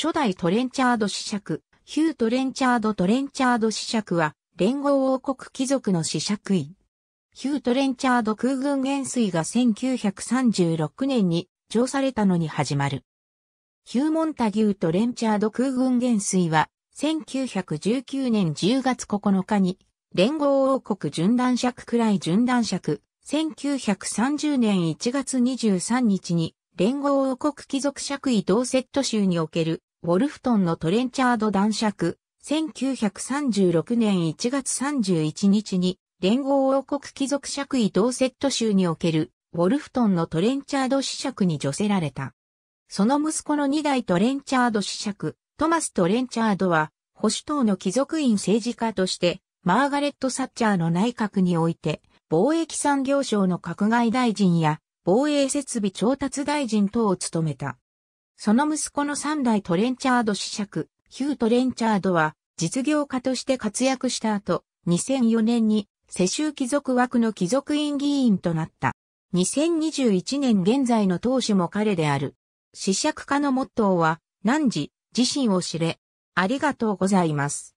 初代トレンチャード子爵、ヒュートレンチャードトレンチャード子爵は、連合王国貴族の子爵位。ヒュートレンチャード空軍元帥が1936年に上されたのに始まる。ヒューモンタギュートレンチャード空軍元帥は、1919年10月9日に、連合王国巡断尺くらい準断尺、1930年1月23日に、連合王国貴族爵位同セット州におけるウォルフトンのトレンチャード男爵、1936年1月31日に、連合王国貴族爵位同セット州における、ウォルフトンのトレンチャード子爵に除せられた。その息子の2代トレンチャード子爵、トマス・トレンチャードは、保守党の貴族院政治家として、マーガレット・サッチャーの内閣において、貿易産業省の閣外大臣や、防衛設備調達大臣等を務めた。その息子の三代トレンチャード子爵、ヒュー・トレンチャードは実業家として活躍した後、2004年に世襲貴族枠の貴族院議員となった。2021年現在の当主も彼である。子爵家のモットーは、何時、自身を知れ。ありがとうございます。